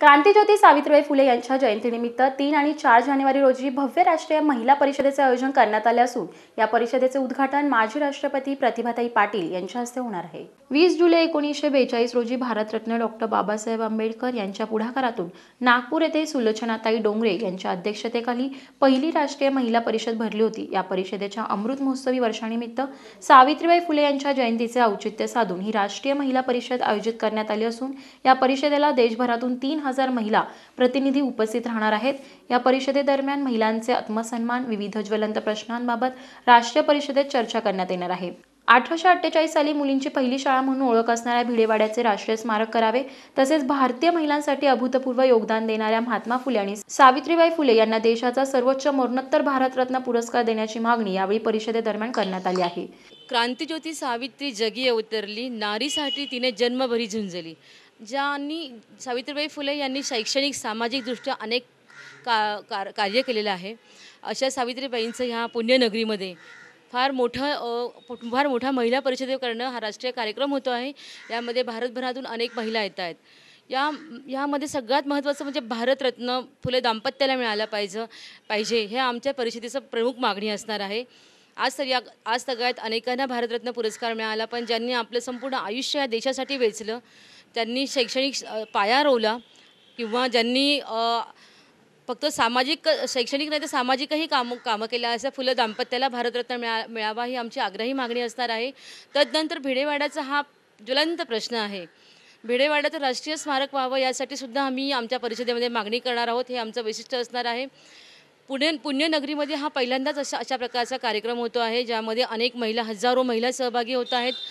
क्रांतीज्योती सावित्रीबाई फुले यांच्या जयंतीनिमित्त तीन आणि चार जानेवारी रोजी भव्य राष्ट्रीय महिला परिषदेचे आयोजन करण्यात आले असून या परिषदेचे उद्घाटन माजी राष्ट्रपती प्रतिभाताई पाटील यांच्या हस्ते होणार आहे वीस जुलै एकोणीसशे बेचाळीस रोजी भारतरत्न डॉक्टर बाबासाहेब आंबेडकर यांच्या पुढाकारातून नागपूर येथे सुलोचनाताई डोंगरे यांच्या अध्यक्षतेखाली पहिली राष्ट्रीय महिला परिषद भरली होती या परिषदेच्या अमृत महोत्सवी वर्षानिमित्त सावित्रीबाई फुले यांच्या जयंतीचे औचित्य साधून ही राष्ट्रीय महिला परिषद आयोजित करण्यात आली असून या परिषदेला देशभरातून तीन हजार महिला प्रतिनिधी उपस्थित राहणार आहेत या परिषदेदरम्यान महिलांचे आत्मसन्मान विविध ज्वलंत प्रश्नांबाबत राष्ट्रीय परिषदेत चर्चा करण्यात येणार आहे अठराशे अठ्ठेचाळीस साली मुलींची पहिली शाळा म्हणून ओळख असणाऱ्या भिडेवाड्याचे राष्ट्रीय स्मारक करावे तसेच भारतीय महिलांसाठी अभूतपूर्व योगदान देणाऱ्या महात्मा फुले आणि सावित्रीबाई फुले यांना देशाचा सर्वोच्च मरणोत्तर भारतरत्न पुरस्कार देण्याची मागणी यावेळी दरम्यान करण्यात आली आहे क्रांतीज्योती सावित्री जगी अवतरली नारीसाठी तिने जन्मभरी झुंजली ज्यांनी सावित्रीबाई फुले यांनी शैक्षणिक सामाजिकदृष्ट्या अनेक का कार्य केलेलं आहे अशा सावित्रीबाईंचं ह्या पुण्यनगरीमध्ये फार मोठं फार मोठा महिला परिषदे करणं हा राष्ट्रीय कार्यक्रम होतो आहे यामध्ये भारतभरातून अनेक महिला येत आहेत या यामध्ये सगळ्यात महत्त्वाचं म्हणजे भारतरत्न फुले दाम्पत्याला मिळाला पाहिजे पाहिजे हे आमच्या परिषदेचं प्रमुख मागणी असणार आहे आज तर या आज सगळ्यात अनेकांना भारतरत्न पुरस्कार मिळाला पण ज्यांनी आपलं संपूर्ण आयुष्य या देशासाठी वेचलं त्यांनी शैक्षणिक पाया रोवला किंवा ज्यांनी फक्त सामाजिक शैक्षणिक नाही तर सामाजिकही कामं कामं केल्या असं फुलं दाम्पत्याला भारतरत्न मिळा मिळावा ही आमची आग्रही मागणी असणार आहे तदनंतर भिडेवाड्याचा हा ज्वलंत प्रश्न आहे भिडेवाड्याचं राष्ट्रीय स्मारक व्हावं यासाठी सुद्धा आम्ही आमच्या परिषदेमध्ये मागणी करणार आहोत हे आमचं वैशिष्ट्य असणार आहे पुणे पुण्यनगरीमध्ये हा पहिल्यांदाच अशा अशा प्रकारचा कार्यक्रम होतो आहे ज्यामध्ये अनेक महिला हजारो महिला सहभागी होत आहेत